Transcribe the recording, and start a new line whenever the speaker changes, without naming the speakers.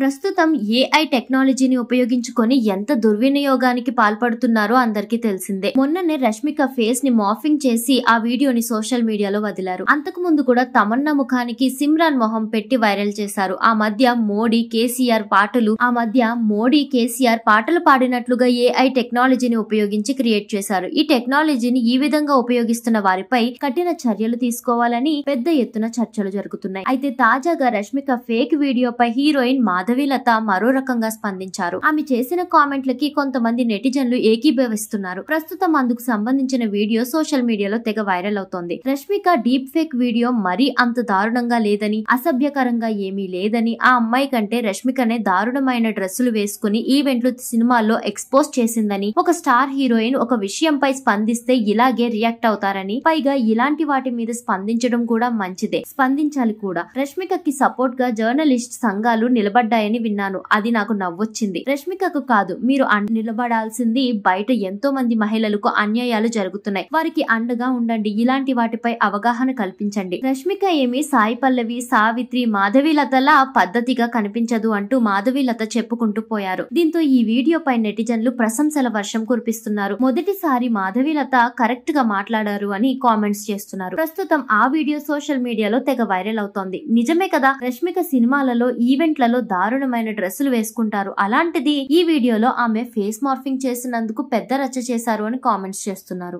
ప్రస్తుతం ఏఐ టెక్నాలజీని ఉపయోగించుకొని ఎంత దుర్వినియోగానికి పాల్పడుతున్నారో అందరికీ తెలిసిందే మొన్ననే రష్మిక ఫేస్ ని మాఫింగ్ చేసి ఆ వీడియోని సోషల్ మీడియాలో వదిలారు అంతకు ముందు కూడా తమన్నా ముఖానికి సిమ్రాన్ మొహం పెట్టి వైరల్ చేశారు ఆ మధ్య మోడీ కేసీఆర్ పాటలు ఆ మధ్య మోడీ కేసీఆర్ పాటలు పాడినట్లుగా ఏఐ టెక్నాలజీని ఉపయోగించి క్రియేట్ చేశారు ఈ టెక్నాలజీని ఈ విధంగా ఉపయోగిస్తున్న వారిపై కఠిన చర్యలు తీసుకోవాలని పెద్ద ఎత్తున చర్చలు జరుగుతున్నాయి అయితే తాజాగా రష్మిక ఫేక్ వీడియోపై హీరోయిన్ మాధవ్ మాధవీలత మరో రకంగా స్పందించారు ఆమె చేసిన కామెంట్లకి కొంతమంది నెటిజన్లు ఏకీభవిస్తున్నారు ప్రస్తుతం అందుకు సంబంధించిన వీడియో సోషల్ మీడియాలో తెగ వైరల్ అవుతోంది రష్మిక డీప్ ఫేక్ వీడియో మరీ అంత దారుణంగా లేదని అసభ్యకరంగా ఏమీ లేదని ఆ అమ్మాయి కంటే రష్మికనే దారుణమైన డ్రెస్సులు వేసుకుని ఈవెంట్లు సినిమాల్లో ఎక్స్పోజ్ చేసిందని ఒక స్టార్ హీరోయిన్ ఒక విషయంపై స్పందిస్తే ఇలాగే రియాక్ట్ అవుతారని పైగా ఇలాంటి వాటి మీద స్పందించడం కూడా మంచిదే స్పందించాలి కూడా రష్మికకి సపోర్ట్ గా జర్నలిస్ట్ సంఘాలు నిలబడ్డాయి జరిగాయని విన్నాను అది నాకు నవ్వొచ్చింది రష్మికకు కాదు మీరు నిలబడాల్సింది బయట ఎంతో మంది మహిళలకు అన్యాయాలు జరుగుతున్నాయి వారికి అండగా ఉండండి ఇలాంటి వాటిపై అవగాహన కల్పించండి రష్మిక ఏమి సాయి పల్లవి సావిత్రి మాధవీలతలా పద్ధతిగా కనిపించదు అంటూ మాధవీలత చెప్పుకుంటూ పోయారు దీంతో ఈ వీడియో పై నెటిజన్లు ప్రశంసల వర్షం కురిపిస్తున్నారు మొదటిసారి మాధవీలత కరెక్ట్ గా మాట్లాడారు అని కామెంట్స్ చేస్తున్నారు ప్రస్తుతం ఆ వీడియో సోషల్ మీడియాలో తెగ వైరల్ అవుతోంది నిజమే కదా రష్మిక సినిమాలలో ఈవెంట్లలో దారు దారుణమైన డ్రెస్సులు వేసుకుంటారు అలాంటిది ఈ వీడియోలో ఆమె ఫేస్ మార్ఫింగ్ చేసినందుకు పెద్ద రచ్చ చేశారు అని కామెంట్స్ చేస్తున్నారు